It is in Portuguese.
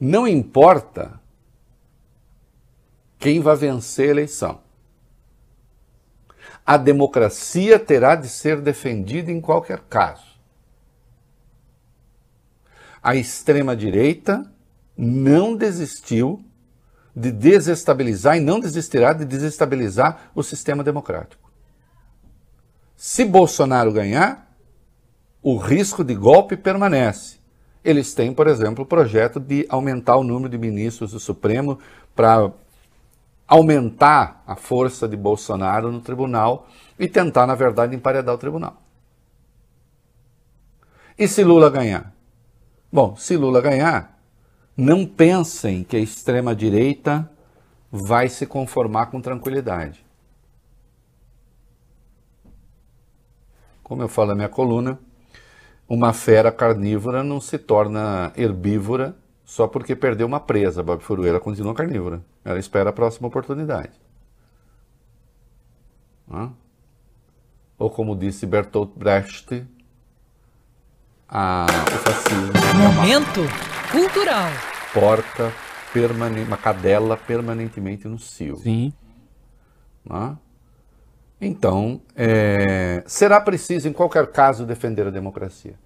Não importa quem vai vencer a eleição. A democracia terá de ser defendida em qualquer caso. A extrema-direita não desistiu de desestabilizar e não desistirá de desestabilizar o sistema democrático. Se Bolsonaro ganhar, o risco de golpe permanece. Eles têm, por exemplo, o projeto de aumentar o número de ministros do Supremo para aumentar a força de Bolsonaro no tribunal e tentar, na verdade, emparedar o tribunal. E se Lula ganhar? Bom, se Lula ganhar, não pensem que a extrema-direita vai se conformar com tranquilidade. Como eu falo na minha coluna, uma fera carnívora não se torna herbívora só porque perdeu uma presa. A babifurueira continua carnívora. Ela espera a próxima oportunidade. Hã? Ou como disse Bertolt Brecht, a, o fascismo Momento é uma cultural. Porta, uma cadela permanentemente no cio. Sim. Hã? Então, é, será preciso, em qualquer caso, defender a democracia.